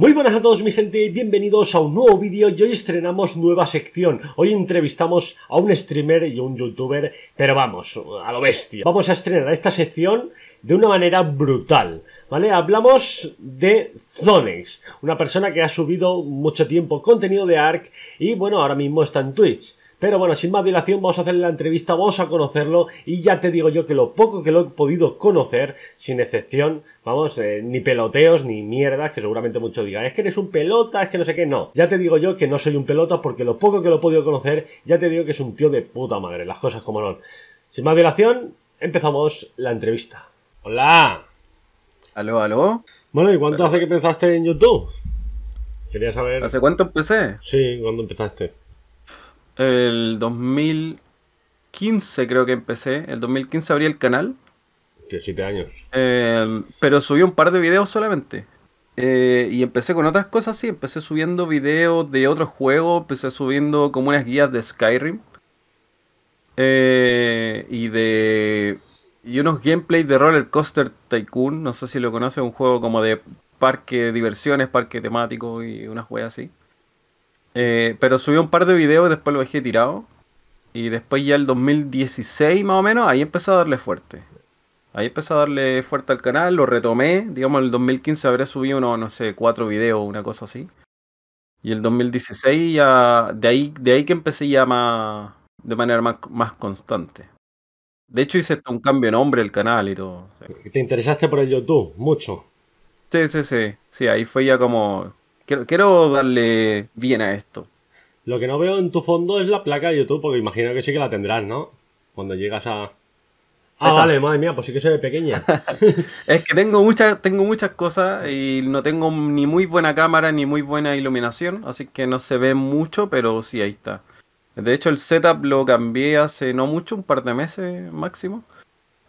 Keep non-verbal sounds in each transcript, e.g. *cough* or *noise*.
Muy buenas a todos mi gente, bienvenidos a un nuevo vídeo y hoy estrenamos nueva sección. Hoy entrevistamos a un streamer y a un youtuber, pero vamos, a lo bestia. Vamos a estrenar esta sección de una manera brutal, ¿vale? Hablamos de Zonex, una persona que ha subido mucho tiempo contenido de ARK y bueno, ahora mismo está en Twitch. Pero bueno, sin más dilación, vamos a hacer la entrevista, vamos a conocerlo y ya te digo yo que lo poco que lo he podido conocer, sin excepción, vamos, eh, ni peloteos ni mierdas, que seguramente muchos digan, es que eres un pelota, es que no sé qué, no. Ya te digo yo que no soy un pelota porque lo poco que lo he podido conocer, ya te digo que es un tío de puta madre, las cosas como no. Sin más dilación, empezamos la entrevista. Hola. Aló, aló. Bueno, ¿y cuánto hace que empezaste en YouTube? Quería saber. ¿Hace cuánto empecé? Sí, ¿cuándo empezaste? el 2015 creo que empecé, el 2015 abrí el canal. 17 años. Eh, pero subí un par de videos solamente. Eh, y empecé con otras cosas, sí, empecé subiendo videos de otros juegos, empecé subiendo como unas guías de Skyrim. Eh, y de... Y unos gameplays de Roller Coaster Tycoon, no sé si lo conoces, un juego como de parque, de diversiones, parque temático y unas cosas así. Eh, pero subí un par de videos y después lo dejé tirado. Y después ya el 2016 más o menos, ahí empecé a darle fuerte. Ahí empecé a darle fuerte al canal, lo retomé. Digamos, en el 2015 habré subido unos, no sé, cuatro videos, una cosa así. Y el 2016 ya, de ahí, de ahí que empecé ya más, de manera más, más constante. De hecho hice un cambio de nombre el canal y todo. ¿Te interesaste por el YouTube? Mucho. Sí, sí, sí. Sí, ahí fue ya como Quiero, darle bien a esto. Lo que no veo en tu fondo es la placa de YouTube, porque imagino que sí que la tendrás, ¿no? Cuando llegas a. Ah, vale, madre mía, pues sí que se ve pequeña. *laughs* es que tengo muchas, tengo muchas cosas y no tengo ni muy buena cámara ni muy buena iluminación, así que no se ve mucho, pero sí ahí está. De hecho, el setup lo cambié hace no mucho, un par de meses máximo.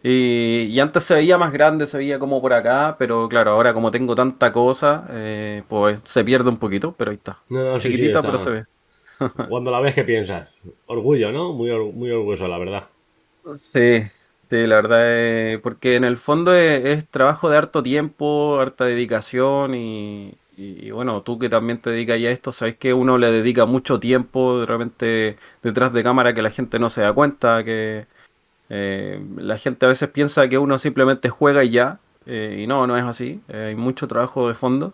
Y, antes se veía más grande, se veía como por acá, pero claro, ahora como tengo tanta cosa, eh, pues se pierde un poquito, pero ahí está. No, Chiquitita, pero se ve. *laughs* Cuando la ves, ¿qué piensas? Orgullo, ¿no? Muy, muy orgulloso, la verdad. Sí, sí, la verdad, es eh, porque en el fondo es, trabajo de harto tiempo, harta dedicación y, bueno, tú que también te dedicas a esto, sabes que uno le dedica mucho tiempo realmente, detrás de cámara que la gente no se da cuenta, que eh, la gente a veces piensa que uno simplemente juega y ya, eh, y no, no es así, eh, hay mucho trabajo de fondo.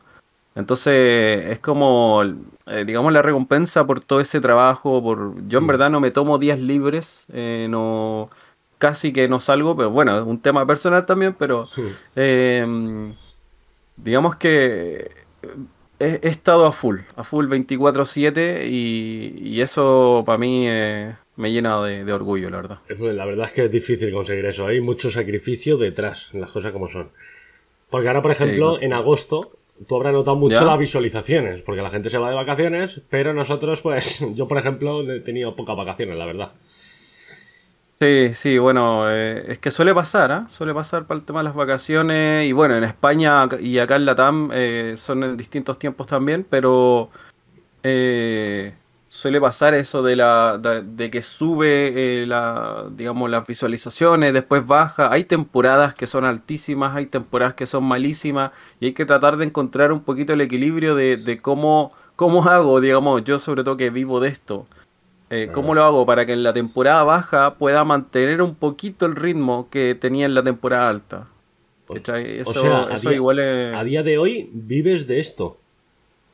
Entonces es como, digamos, la recompensa por todo ese trabajo, por yo en mm. verdad no me tomo días libres, no casi que no salgo, pero bueno, es un tema personal también, pero em, digamos que he, estado a full, a full 24/7 y eso para mí me llena de, de, orgullo, la verdad. La verdad es que es difícil conseguir eso. Hay mucho sacrificio detrás, las cosas como son. Porque ahora, por ejemplo, en agosto, tú habrás notado mucho las visualizaciones, porque la gente se va de vacaciones, pero nosotros, pues, *laughs* yo, por ejemplo, he tenido pocas vacaciones, la verdad. Sí, sí, bueno, eh, es que suele pasar, ¿eh? Suele pasar para el tema de las vacaciones. Y bueno, en España y acá en Latam eh, son en distintos tiempos también, pero. Eh, suele pasar eso de la de, que sube eh, la digamos las visualizaciones después baja hay temporadas que son altísimas hay temporadas que son malísimas y hay que tratar de encontrar un poquito el equilibrio de, cómo cómo hago digamos yo sobre todo que vivo de esto eh, cómo lo hago para que en la temporada baja pueda mantener un poquito el ritmo que tenía en la temporada alta o sea, igual a día de hoy vives de esto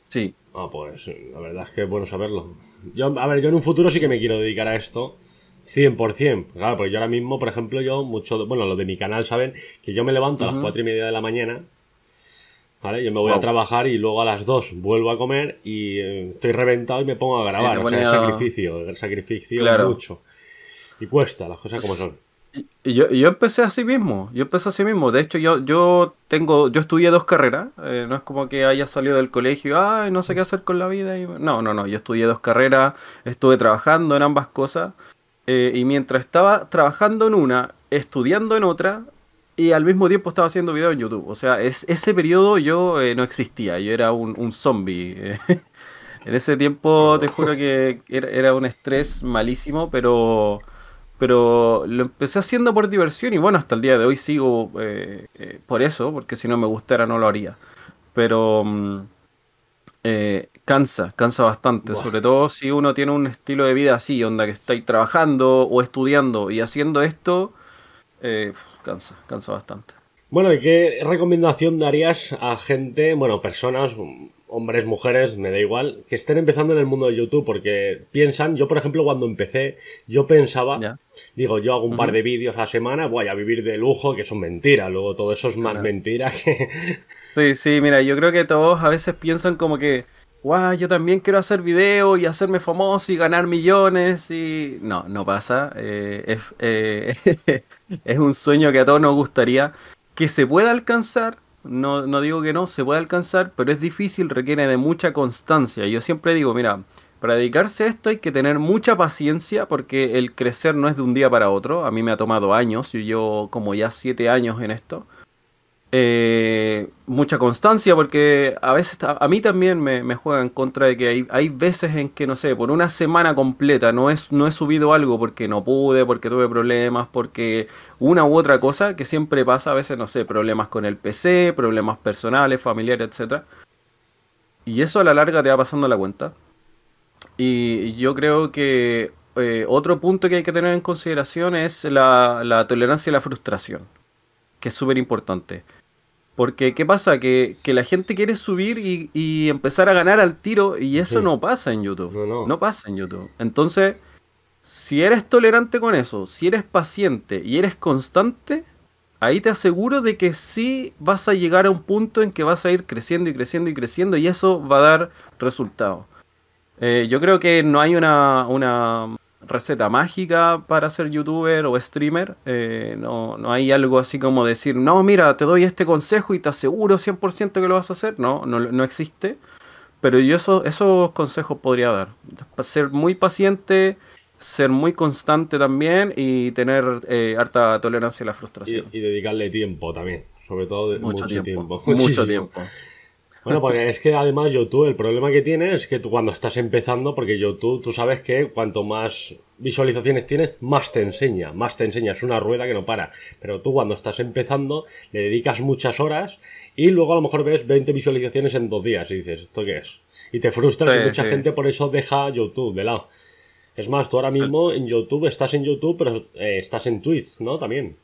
sí Ah, pues eh, la verdad es que es bueno saberlo. Yo, a ver, yo en un futuro sí que me quiero dedicar a esto. 100%. Claro, porque yo ahora mismo, por ejemplo, yo mucho... Bueno, los de mi canal saben que yo me levanto a las 4 y media de la mañana. ¿Vale? Yo me voy a trabajar y luego a las 2 vuelvo a comer y eh, estoy reventado y me pongo a grabar. O sea, el sacrificio, el sacrificio mucho. Y cuesta, las cosas como son. Yo, yo empecé así mismo, yo empecé así mismo. De hecho, yo, yo tengo, yo estudié dos carreras. Eh, no es como que haya salido del colegio, ay, no sé qué hacer con la vida. Y... No, no, no. Yo estudié dos carreras, estuve trabajando en ambas cosas. Eh, y mientras estaba trabajando en una, estudiando en otra, y al mismo tiempo estaba haciendo videos en YouTube. O sea, ese periodo yo eh, no existía, yo era un, zombie. *laughs* en ese tiempo te juro que era, era un estrés malísimo, pero pero lo empecé haciendo por diversión y bueno, hasta el día de hoy sigo eh, eh, por eso, porque si no me gustara no lo haría. Pero mm, eh, cansa, cansa bastante, sobre todo si uno tiene un estilo de vida así, onda que estáis trabajando o estudiando y haciendo esto, cansa, cansa bastante. Bueno, qué recomendación darías a gente, bueno, personas, hombres, mujeres, me da igual, que estén empezando en el mundo de YouTube, porque piensan, yo por ejemplo cuando empecé, yo pensaba, digo, yo hago un par de vídeos a la semana, voy a vivir de lujo, que son mentiras, luego todo eso es más mentira que... *laughs* Sí, sí, mira, yo creo que todos a veces piensan como que, wow, yo también quiero hacer vídeo y hacerme famoso y ganar millones y... No, no pasa, eh, es, eh, *laughs* es un sueño que a todos nos gustaría que se pueda alcanzar, no, digo que no, se puede alcanzar, pero es difícil, requiere de mucha constancia. Yo siempre digo, mira, para dedicarse a esto hay que tener mucha paciencia porque el crecer no es de un día para otro. A mí me ha tomado años, yo como ya siete años en esto. Eh, mucha constancia, porque a veces a, mí también me, juega en contra de que hay, veces en que, no sé, por una semana completa no, no he subido algo porque no pude, porque tuve problemas, porque una u otra cosa que siempre pasa, a veces, no sé, problemas con el PC, problemas personales, familiares, etc. Y eso a la larga te va pasando la cuenta. Y yo creo que eh, otro punto que hay que tener en consideración es la, la tolerancia y la frustración, que es súper importante porque, ¿qué pasa? Que, la gente quiere subir y, empezar a ganar al tiro y eso no pasa en YouTube. No, pasa en YouTube. Entonces, si eres tolerante con eso, si eres paciente y eres constante, ahí te aseguro de que sí vas a llegar a un punto en que vas a ir creciendo y creciendo y creciendo y eso va a dar resultado. Eh, yo creo que no hay una, receta mágica para ser youtuber o streamer. Eh, no, no, hay algo así como decir, no, mira, te doy este consejo y te aseguro 100% que lo vas a hacer. No, no, no existe. Pero yo eso, esos consejos podría dar. Ser muy paciente, ser muy constante también y tener eh, harta tolerancia a la frustración. Y, dedicarle tiempo también, sobre todo mucho, tiempo. tiempo. Mucho tiempo. Bueno, porque es que además YouTube, el problema que tiene es que tú cuando estás empezando, porque YouTube, tú sabes que cuanto más visualizaciones tienes, más te enseña, más te enseña, es una rueda que no para. Pero tú cuando estás empezando, le dedicas muchas horas y luego a lo mejor ves 20 visualizaciones en dos días y dices, ¿esto qué es? Y te frustras y mucha gente por eso deja YouTube de lado. Es más, tú ahora mismo en YouTube, estás en YouTube, pero eh, estás en Twitch, ¿no? También.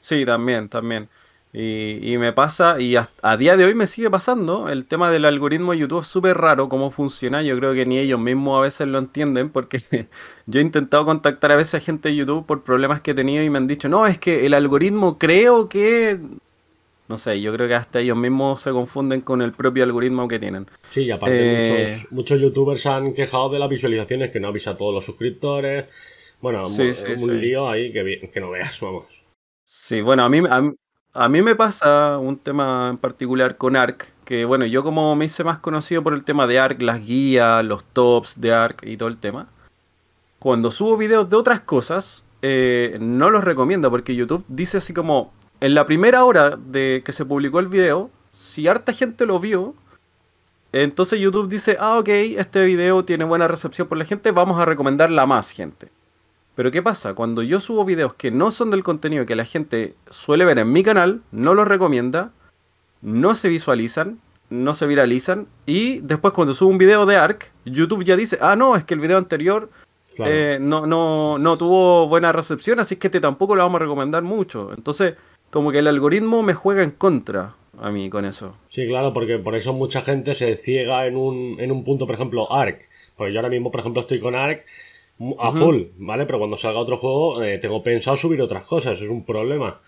Sí, también, también. Y, me pasa, y a, día de hoy me sigue pasando, el tema del algoritmo de YouTube es súper raro, cómo funciona, yo creo que ni ellos mismos a veces lo entienden, porque *laughs* yo he intentado contactar a veces a gente de YouTube por problemas que he tenido y me han dicho, no, es que el algoritmo creo que... No sé, yo creo que hasta ellos mismos se confunden con el propio algoritmo que tienen. Sí, y aparte eh, muchos, youtubers han quejado de las visualizaciones, que no avisa a todos los suscriptores. Bueno, es un, lío ahí que, no veas, vamos. Sí, bueno, a mí, a mí, a mí me pasa un tema en particular con ARC, que bueno, yo como me hice más conocido por el tema de ARC, las guías, los tops de ARC y todo el tema, cuando subo videos de otras cosas, eh, no los recomiendo porque YouTube dice así como, en la primera hora de que se publicó el video, si harta gente lo vio, entonces YouTube dice, ah ok, este video tiene buena recepción por la gente, vamos a recomendarla más gente. Pero ¿qué pasa? Cuando yo subo videos que no son del contenido que la gente suele ver en mi canal, no los recomienda, no se visualizan, no se viralizan y después cuando subo un video de ARC, YouTube ya dice, ah, no, es que el video anterior eh, no, tuvo buena recepción, así que este tampoco lo vamos a recomendar mucho. Entonces, como que el algoritmo me juega en contra a mí con eso. Sí, claro, porque por eso mucha gente se ciega en un, en un punto, por ejemplo, ARC. Porque yo ahora mismo, por ejemplo, estoy con ARC a full, ¿vale? Pero cuando salga otro juego, eh, tengo pensado subir otras cosas, es un problema.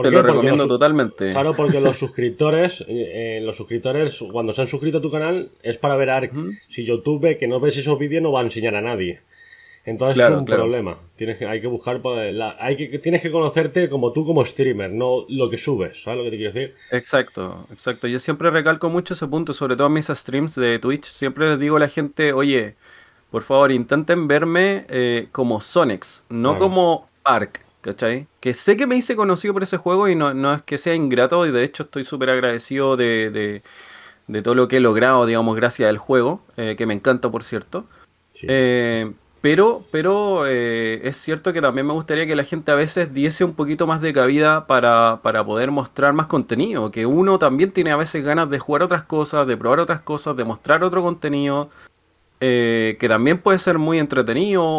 Te lo recomiendo totalmente. Claro, porque los *laughs* suscriptores, eh, eh, los suscriptores, cuando se han suscrito a tu canal, es para ver ARC. Si YouTube ve que no ves esos vídeos, no va a enseñar a nadie. Entonces es un problema. Tienes que, hay que buscar, pues, hay que, tienes que conocerte como tú como streamer, no lo que subes, ¿sabes lo que te quiero decir? Exacto, exacto. Yo siempre recalco mucho ese punto, sobre todo en mis streams de Twitch. Siempre les digo a la gente, oye, por favor, intenten verme eh, como Sonex, no como Ark, ¿cachai? Que sé que me hice conocido por ese juego y no, es que sea ingrato, y de hecho estoy súper agradecido de, de, todo lo que he logrado, digamos, gracias al juego, eh, que me encanta, por cierto. Eh, pero, pero es cierto que también me gustaría que la gente a veces diese un poquito más de cabida para, para, poder mostrar más contenido. Que uno también tiene a veces ganas de jugar otras cosas, de probar otras cosas, de mostrar otro contenido, eh, que también puede ser muy entretenido o,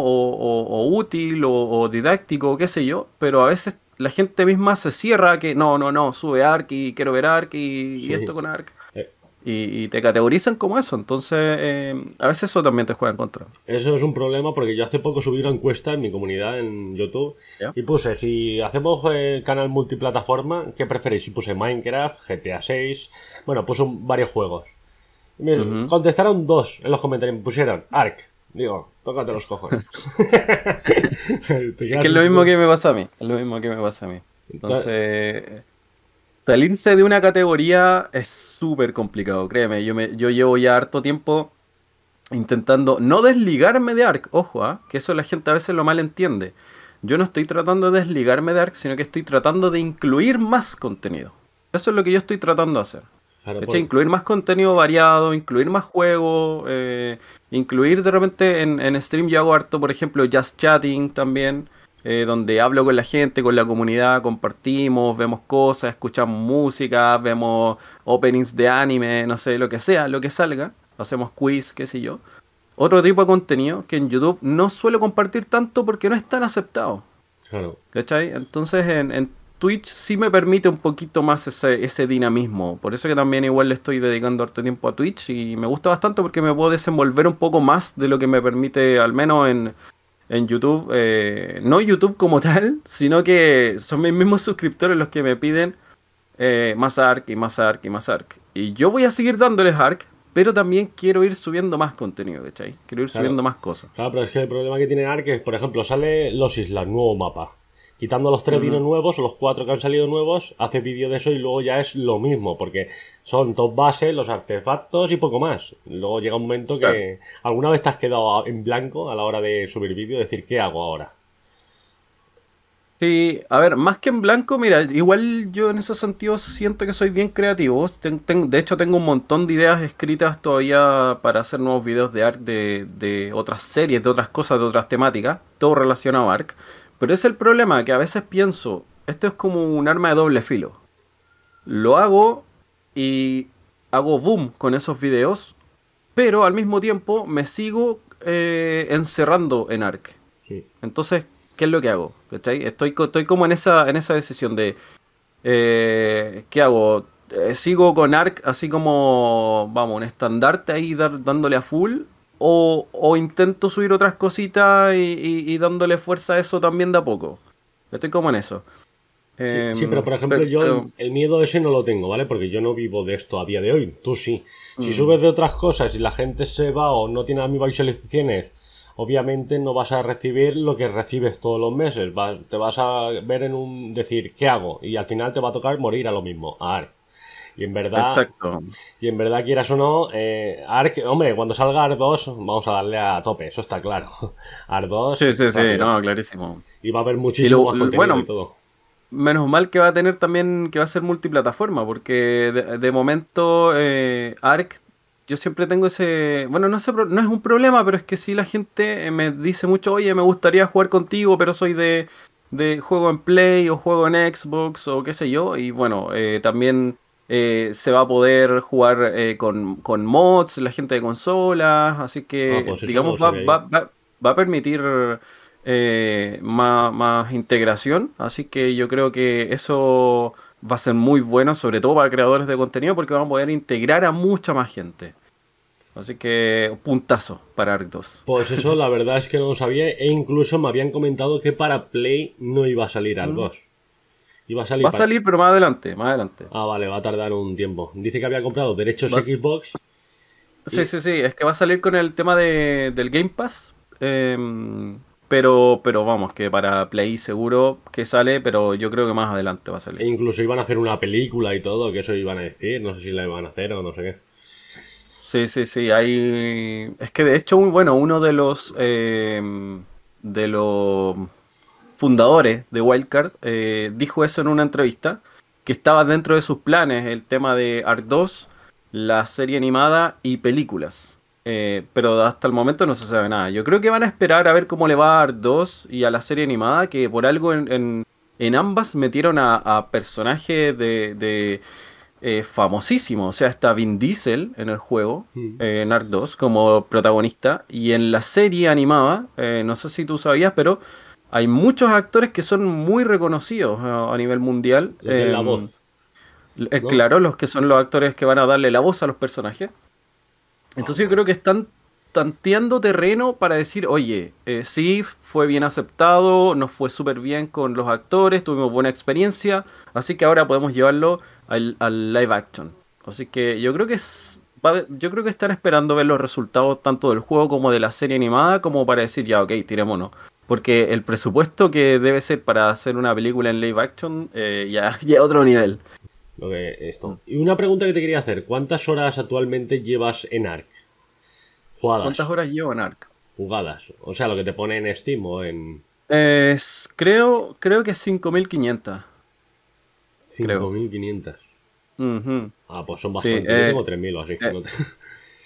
o útil o, didáctico, qué sé yo, pero a veces la gente misma se cierra que no, no, no, sube ARC y quiero ver ARC y, esto con ARC. Eh. Y, te categorizan como eso, entonces eh, a veces eso también te juega en contra. Eso es un problema porque yo hace poco subí una encuesta en mi comunidad en YouTube y puse, si hacemos canal multiplataforma, ¿qué preferís? Y puse Minecraft, GTA 6, bueno, puse varios juegos contestaron dos en los comentarios, me pusieron ARC. Digo, tócate los cojones. *laughs* es que es lo mismo que me pasa a mí. Es lo mismo que me pasa a mí. Entonces, salirse eh, de una categoría es súper complicado, créeme. Yo, me, yo llevo ya harto tiempo intentando no desligarme de ARC. Ojo, ¿ah? que eso la gente a veces lo mal entiende. Yo no estoy tratando de desligarme de ARC, sino que estoy tratando de incluir más contenido. Eso es lo que yo estoy tratando de hacer. Incluir más contenido variado, incluir más juegos, eh, incluir de repente en, en, stream yo hago harto, por ejemplo, Just Chatting también, eh, donde hablo con la gente, con la comunidad, compartimos, vemos cosas, escuchamos música, vemos openings de anime, no sé, lo que sea, lo que salga, hacemos quiz, qué sé yo. Otro tipo de contenido que en YouTube no suelo compartir tanto porque no es tan aceptado. ¿Cachai? Entonces en Twitch sí me permite un poquito más ese, dinamismo. Por eso que también igual le estoy dedicando harto tiempo a Twitch y me gusta bastante porque me puedo desenvolver un poco más de lo que me permite, al menos en, YouTube. Eh, no YouTube como *laughs* tal, sino que son mis mismos suscriptores los que me piden eh, más ARC y más ARC y más ARC. Y yo voy a seguir dándoles ARC, pero también quiero ir subiendo más contenido, ¿cachai? Quiero ir subiendo más cosas. Claro, pero es que el problema que tiene ARC es, por ejemplo, sale Los Islas, nuevo mapa quitando los tres vinos nuevos o los cuatro que han salido nuevos, hace vídeo de eso y luego ya es lo mismo, porque son top bases, los artefactos y poco más. Luego llega un momento que alguna vez te has quedado en blanco a la hora de subir vídeo, decir, ¿qué hago ahora? Sí, a ver, más que en blanco, mira, igual yo en ese sentido siento que soy bien creativo. de hecho, tengo un montón de ideas escritas todavía para hacer nuevos vídeos de ARC de, otras series, de otras cosas, de otras temáticas, todo relacionado a ARC pero es el problema, que a veces pienso, esto es como un arma de doble filo. Lo hago y hago boom con esos videos, pero al mismo tiempo me sigo eh, encerrando en ARC. Entonces, ¿qué es lo que hago? Estoy, estoy como en esa, en esa decisión de, eh, ¿qué hago? Eh, ¿Sigo con ARC así como, vamos, un estandarte ahí dar, dándole a full? o, intento subir otras cositas y, dándole fuerza a eso también de a poco. Estoy como en eso. Sí, em, pero por ejemplo, yo el miedo ese no lo tengo, ¿vale? Porque yo no vivo de esto a día de hoy. Tú sí. Si mm. subes de otras cosas y la gente se va o no tiene las mismas visualizaciones obviamente no vas a recibir lo que recibes todos los meses. te vas a ver en un decir, ¿qué hago? Y al final te va a tocar morir a lo mismo. A ver, y en verdad, Y en verdad, quieras o no, eh, Ark, hombre, cuando salga ARK 2, vamos a darle a tope, eso está claro. *laughs* ARK 2. Sí, sí, sí, no, clarísimo. Y va a haber muchísimo contenido todo. Menos mal que va a tener también, que va a ser multiplataforma, porque de, momento eh, Ark yo siempre tengo ese. Bueno, no, es un problema, pero es que si la gente eh, me dice mucho, oye, me gustaría jugar contigo, pero soy de, de juego en Play o juego en Xbox o qué sé yo. Y bueno, eh, también eh, se va a poder jugar eh, con, mods, la gente de consolas, así que ah, pues digamos va, a permitir eh, más, integración, así que yo creo que eso va a ser muy bueno, sobre todo para creadores de contenido, porque van a poder integrar a mucha más gente. Así que puntazo para Arctos. Pues eso la verdad es que no lo sabía e incluso me habían comentado que para Play no iba a salir algo Va a salir, pero más adelante, más adelante. Ah, vale, va a tardar un tiempo. Dice que había comprado derechos Xbox. Sí, sí, sí. Es que va a salir con el tema del Game Pass. Em, pero, pero vamos, que para Play seguro que sale, pero yo creo que más adelante va a salir. E incluso iban a hacer una película y todo, que eso iban a decir. No sé si la iban a hacer o no sé qué. Sí, sí, sí. Hay... Es que de hecho, bueno, uno de los. Em, de los fundadores de Wildcard, eh, dijo eso en una entrevista, que estaba dentro de sus planes el tema de Art 2, la serie animada y películas. Eh, pero hasta el momento no se sabe nada. Yo creo que van a esperar a ver cómo le va a Art 2 y a la serie animada, que por algo en, en, ambas metieron a, personajes de, de eh, famosísimos. O sea, está Vin Diesel en el juego, mm. en Art 2, como protagonista. Y en la serie animada, no sé si tú sabías, pero hay muchos actores que son muy reconocidos a, nivel mundial. la em, voz. Eh, claro, los que son los actores que van a darle la voz a los personajes. Entonces yo ah. creo que están tanteando terreno para decir, oye, eh, sí, fue bien aceptado, nos fue súper bien con los actores, tuvimos buena experiencia, así que ahora podemos llevarlo al, live action. Así que yo creo que es, yo creo que están esperando ver los resultados tanto del juego como de la serie animada, como para decir, ya, ok, tirémonos porque el presupuesto que debe ser para hacer una película en live action eh, ya *laughs* es otro nivel. esto. Y una pregunta que te quería hacer, ¿cuántas horas actualmente llevas en ARC? Jugadas. ¿Cuántas horas llevo en ARC? Jugadas, o sea, lo que te pone en Steam o en... creo, creo que 5500. 5500. Ah, pues son bastante. Eh, tengo 3000 o así. que eh, no *laughs*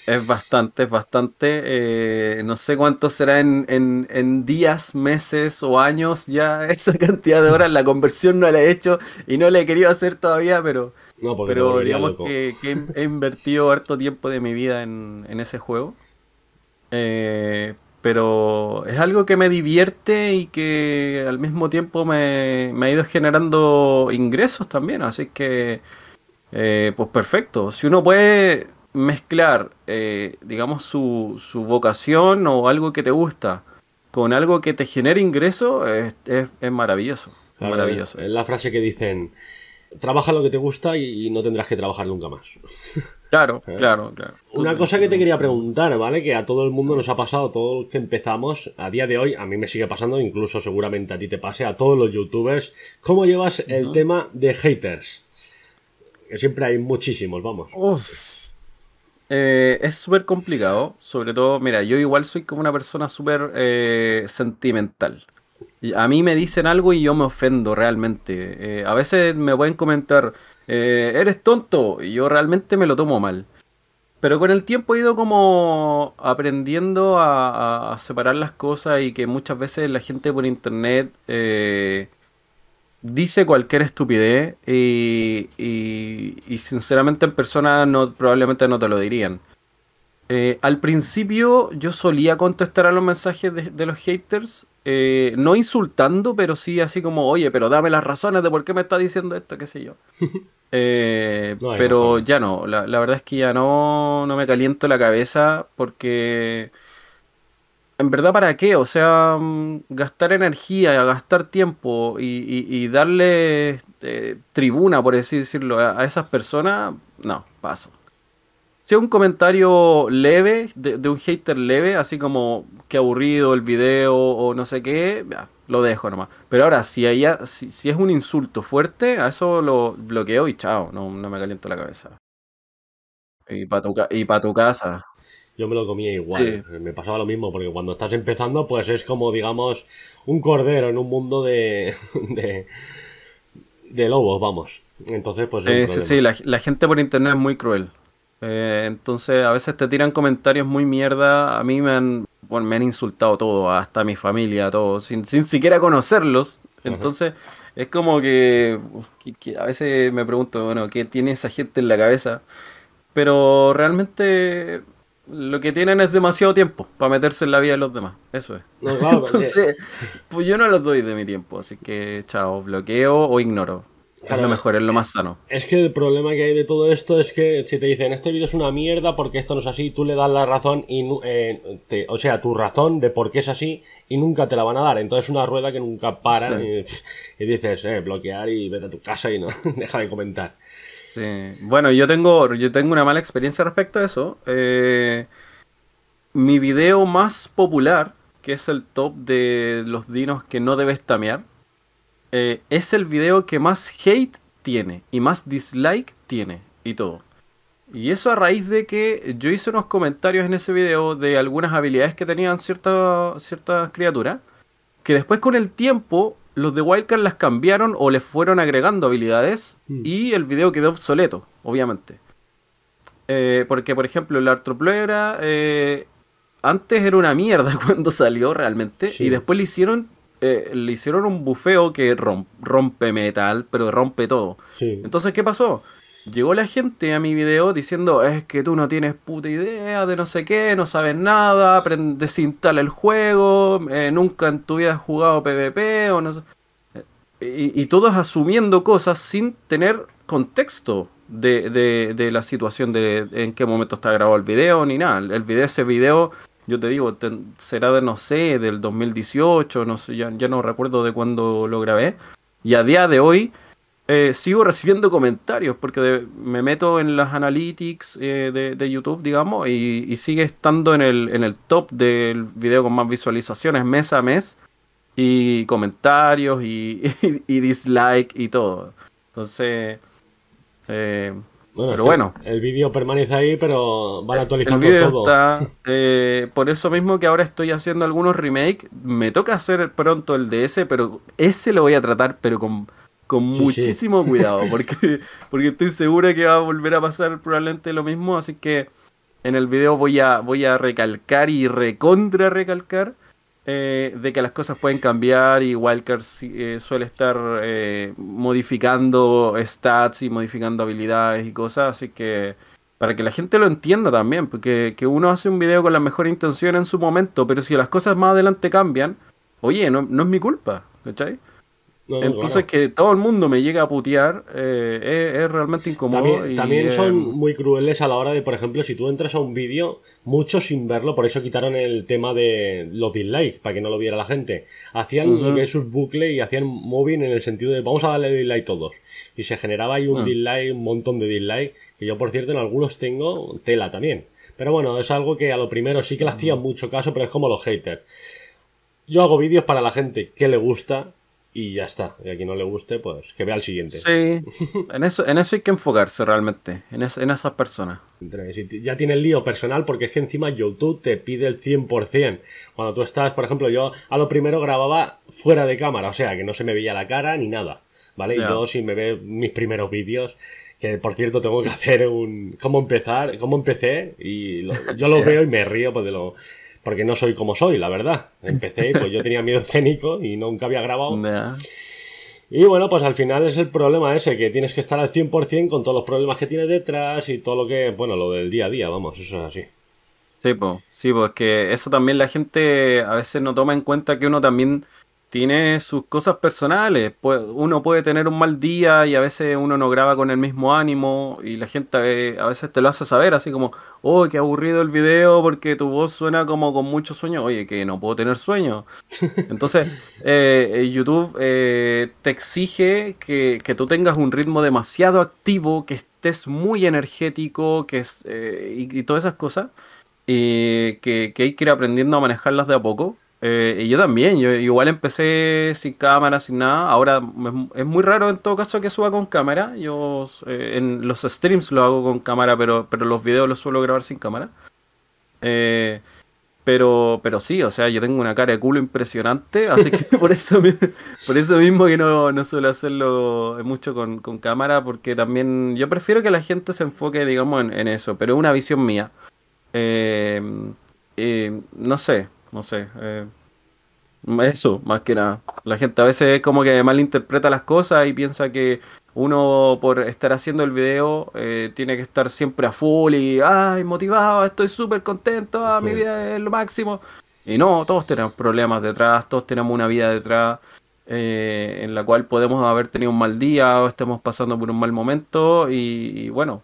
Es bastante, es bastante. Eh, no sé cuánto será en, días, meses o años ya *laughs* esa cantidad de horas. La conversión no la he hecho y no la he querido hacer todavía, pero, pero digamos que, he invertido harto tiempo de mi vida en, ese juego. Eh, pero es algo que me divierte y que al mismo tiempo me, me ha ido generando ingresos también. Así que, eh, pues perfecto. Si uno puede mezclar, eh, digamos, su, vocación o algo que te gusta con algo que te genere ingreso es, es maravilloso. maravilloso. Es la frase que dicen, trabaja lo que te gusta y, no tendrás que trabajar nunca más. *laughs* Claro, ¿Eh? claro, claro. Una cosa que te quería preguntar, ¿vale? Que a todo el mundo nos ha pasado, todos que empezamos, a día de hoy, a mí me sigue pasando, incluso seguramente a ti te pase, a todos los youtubers, ¿cómo llevas el tema de haters? Que siempre hay muchísimos, vamos. Uf eh, es súper complicado. Sobre todo, mira, yo igual soy como una persona súper eh, sentimental. A mí me dicen algo y yo me ofendo realmente. Eh, a veces me pueden comentar, eres tonto, y yo realmente me lo tomo mal. Pero con el tiempo he ido como aprendiendo a, a separar las cosas y que muchas veces la gente por internet dice cualquier estupidez y, y, sinceramente en persona no, probablemente no te lo dirían. Eh, al principio yo solía contestar a los mensajes de, los haters, eh, no insultando, pero sí así como, oye, pero dame las razones de por qué me está diciendo esto, qué sé yo. *laughs* Eh, pero ya no, la, la, verdad es que ya no, no me caliento la cabeza porque en verdad, ¿para qué? O sea, mm, gastar energía, gastar tiempo y, darle eh, tribuna, por así decirlo, a, esas personas, no, paso. Si es un comentario leve, de, un hater leve, así como que aburrido el video o no sé qué, lo dejo nomás. Pero ahora, si, si, es un insulto fuerte, a eso lo bloqueo y chao, no, me caliento la cabeza. Y para pa tu casa yo me lo comía igual. Eh, me pasaba lo mismo, porque cuando estás empezando, pues es como, digamos, un cordero en un mundo de. *laughs* de, lobos, vamos. Entonces, pues. Eh, sí, sí, la, gente por internet es muy cruel. Eh, entonces, a veces te tiran comentarios muy mierda. A mí me han, bueno, me han insultado todo, hasta mi familia, todo, sin, sin siquiera conocerlos. Entonces, es como que a veces me pregunto, bueno, ¿qué tiene esa gente en la cabeza? Pero realmente lo que tienen es demasiado tiempo para meterse en la vida de los demás. Eso es. No, Entonces, pues yo no los doy de mi tiempo, así que chao, bloqueo o ignoro. es lo mejor, es lo eh, más sano. Es que el problema que hay de todo esto es que si te dicen este vídeo es una mierda porque esto no es así, tú le das la razón y eh, o sea, tu razón de por qué es así y nunca te la van a dar. Entonces es una rueda que nunca para y, *laughs* y, dices, eh, bloquear y vete a tu casa y no, *laughs* deja de comentar. Bueno, yo tengo, yo tengo una mala experiencia respecto a eso. Eh, mi video más popular, que es el top de los dinos que no debes tamear, eh, es el video que más hate tiene y más dislike tiene y todo. Y eso a raíz de que yo hice unos comentarios en ese video de algunas habilidades que tenían ciertas cierta criaturas, que después con el tiempo los de Wildcard las cambiaron o les fueron agregando habilidades hmm. y el video quedó obsoleto, obviamente. Eh, porque, por ejemplo, el Artroplera era eh, antes era una mierda *laughs* cuando salió realmente y después le hicieron eh, le hicieron un bufeo que rompe metal, pero rompe todo. Entonces, ¿qué pasó? Llegó la gente a mi video diciendo, es que tú no tienes puta idea de no sé qué, no sabes nada, desinstala el juego, eh, nunca en tu vida has jugado PvP o no sé. Eh, y, todos asumiendo cosas sin tener contexto de, la situación de, en qué momento está grabado el video ni nada. El video, ese video, yo te digo, será de, no sé, del 2018, no ya no recuerdo de cuándo lo grabé. Y a día de hoy eh, sigo recibiendo comentarios porque me meto en las analytics eh, de, YouTube, digamos, y, sigue estando en el, top del video con más visualizaciones mes a mes, y comentarios, y, *laughs* dislike, y todo. Entonces, eh, pero bueno. El vídeo permanece ahí, pero van actualizando el video todo. Está, por eso mismo que ahora estoy haciendo algunos remakes. Me toca hacer pronto el de ese, pero ese lo voy a tratar, pero con con muchísimo *laughs* cuidado, porque, porque estoy segura que va a volver a pasar probablemente lo mismo, así que en el video voy a, voy a recalcar y recontra recalcar eh, de que las cosas pueden cambiar y Wildcard eh, suele estar eh, modificando stats y modificando habilidades y cosas, así que para que la gente lo entienda también, porque que uno hace un video con la mejor intención en su momento, pero si las cosas más adelante cambian, oye, no, no es mi culpa, ¿cachai? Entonces que todo el mundo me llega a putear eh, es, realmente incómodo. También, son em, muy crueles a la hora de, por ejemplo, si tú entras a un vídeo, muchos sin verlo, por eso quitaron el tema de los dislikes, para que no lo viera la gente. Hacían sus bucles un bucle y hacían móvil en el sentido de vamos a darle dislike todos. Y se generaba ahí un ah. dislike, un montón de dislike, que yo por cierto en algunos tengo tela también. Pero bueno, es algo que a lo primero sí que le hacían mucho caso, pero es como los haters. Yo hago vídeos para la gente que le gusta, y ya está. Y a quien no le guste, pues que vea el siguiente. Sí, en eso, en eso hay que enfocarse realmente, en, es, en esas personas. Ya tiene el lío personal porque es que encima YouTube te pide el 100%. Cuando tú estás, por ejemplo, yo a lo primero grababa fuera de cámara, o sea, que no se me veía la cara ni nada, ¿vale? Y yo si me ve mis primeros vídeos, que por cierto tengo que *laughs* hacer un... cómo empezar, cómo empecé, y yo lo veo y me río pues, de lo porque no soy como soy, la verdad. Empecé, *laughs* pues yo tenía miedo escénico y nunca había grabado. Y bueno, pues al final es el problema ese, que tienes que estar al 100% con todos los problemas que tienes detrás y todo lo que, bueno, lo del día a día, vamos, eso es así. Sí, pues, sí, pues que eso también la gente a veces no toma en cuenta que uno también tiene sus cosas personales. Uno puede tener un mal día y a veces uno no graba con el mismo ánimo y la gente eh, a veces te lo hace saber, así como, oh, qué aburrido el video porque tu voz suena como con mucho sueño. Oye, que no puedo tener sueño. *laughs* Entonces, eh, eh YouTube eh, te exige que, tú tengas un ritmo demasiado activo, que estés muy energético que es, y, todas esas cosas. que, que hay que ir aprendiendo a manejarlas de a poco eh, y yo también, yo igual empecé sin cámara, sin nada. Ahora es muy raro en todo caso que suba con cámara. Yo eh, en los streams lo hago con cámara, pero, pero los videos los suelo grabar sin cámara. Eh, pero, pero sí, o sea, yo tengo una cara de culo impresionante, *laughs* así que por eso, por eso mismo que no, suelo hacerlo mucho con, cámara, porque también yo prefiero que la gente se enfoque, digamos, en eso, pero es una visión mía. no sé, no sé. Eh, eso, más que nada. La gente a veces como que malinterpreta las cosas y piensa que uno por estar haciendo el video eh, tiene que estar siempre a full y ay motivado, estoy súper contento, ah, mi vida es lo máximo. Y no, todos tenemos problemas detrás, todos tenemos una vida detrás eh, en la cual podemos haber tenido un mal día o estemos pasando por un mal momento y, bueno,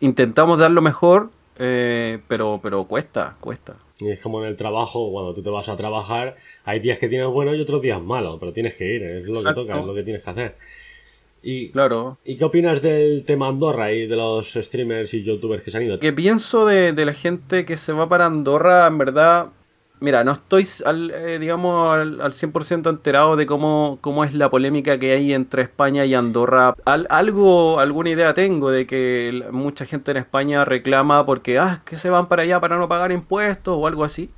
intentamos dar lo mejor, pero, pero cuesta, cuesta es como en el trabajo, cuando tú te vas a trabajar, hay días que tienes buenos y otros días malos, pero tienes que ir, es lo que toca, es lo que tienes que hacer. Y, claro. ¿Y qué opinas del tema Andorra y de los streamers y youtubers que se han ido? Que pienso de, de la gente que se va para Andorra, en verdad, mira, no estoy, al, eh, digamos, al, 100% enterado de cómo, cómo es la polémica que hay entre España y Andorra. algo, alguna idea tengo de que mucha gente en España reclama porque, ah, que se van para allá para no pagar impuestos o algo así.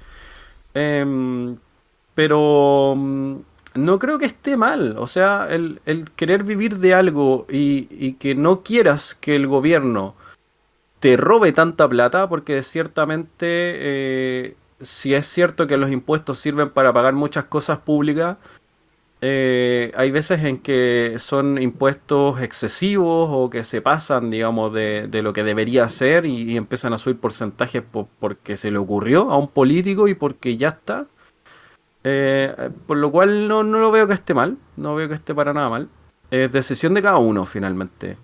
Em, pero mm, no creo que esté mal. O sea, el, querer vivir de algo y, que no quieras que el gobierno te robe tanta plata, porque ciertamente eh, si es cierto que los impuestos sirven para pagar muchas cosas públicas, eh, hay veces en que son impuestos excesivos o que se pasan, digamos, de, lo que debería ser y, empiezan a subir porcentajes porque se le ocurrió a un político y porque ya está. Eh, por lo cual no, lo veo que esté mal, no veo que esté para nada mal. Es decisión de cada uno finalmente.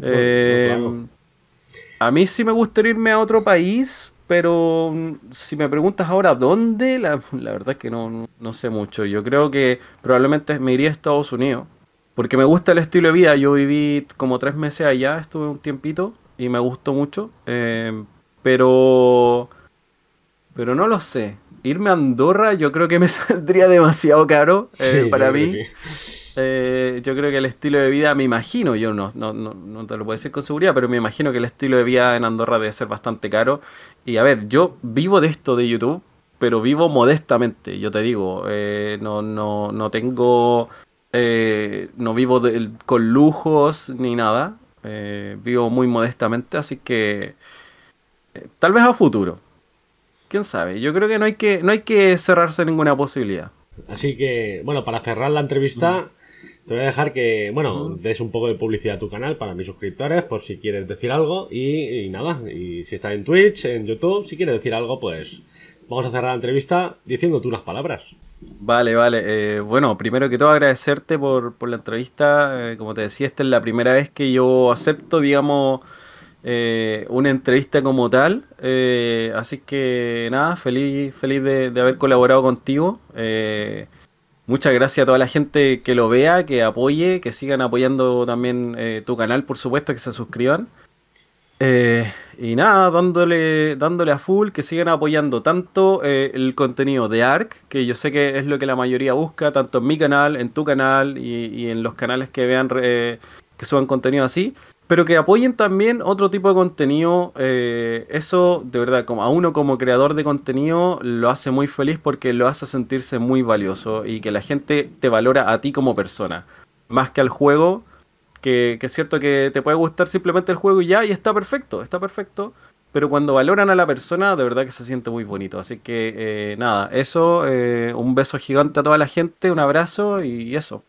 Eh, a mí sí me gustaría irme a otro país, pero mm, si me preguntas ahora dónde, la, verdad es que no, no, sé mucho. Yo creo que probablemente me iría a Estados Unidos, porque me gusta el estilo de vida. Yo viví como tres meses allá, estuve un tiempito y me gustó mucho, eh, pero, pero no lo sé. Irme a Andorra yo creo que me *laughs* saldría demasiado caro eh, para mí. Eh, yo creo que el estilo de vida, me imagino, yo no, no, te lo puedo decir con seguridad, pero me imagino que el estilo de vida en Andorra debe ser bastante caro. Y a ver, yo vivo de esto de YouTube, pero vivo modestamente, yo te digo, eh, no, tengo, eh, no vivo con lujos ni nada, vivo muy modestamente, así que tal vez a futuro. Quién sabe, yo creo que no hay que, no hay que cerrarse ninguna posibilidad. Así que, bueno, para cerrar la entrevista, te voy a dejar que, bueno, des un poco de publicidad a tu canal para mis suscriptores por si quieres decir algo y, nada, y si estás en Twitch, en YouTube, si quieres decir algo, pues vamos a cerrar la entrevista diciendo tú unas palabras. Vale, vale. Eh, bueno, primero que todo agradecerte por, la entrevista. Eh, como te decía, esta es la primera vez que yo acepto, digamos, eh, una entrevista como tal. así que nada, feliz, feliz de, haber colaborado contigo. Muchas gracias a toda la gente que lo vea, que apoye, que sigan apoyando también eh, tu canal, por supuesto, que se suscriban. Eh, y nada, dándole, dándole a full, que sigan apoyando tanto eh, el contenido de ARC, que yo sé que es lo que la mayoría busca, tanto en mi canal, en tu canal y, en los canales que vean que suban contenido así, pero que apoyen también otro tipo de contenido. Eh, eso, de verdad, como a uno como creador de contenido lo hace muy feliz porque lo hace sentirse muy valioso y que la gente te valora a ti como persona, más que al juego. Que, es cierto que te puede gustar simplemente el juego y ya, y está perfecto, está perfecto. Pero cuando valoran a la persona, de verdad que se siente muy bonito. Así que eh, nada, eso, eh, un beso gigante a toda la gente, un abrazo y eso.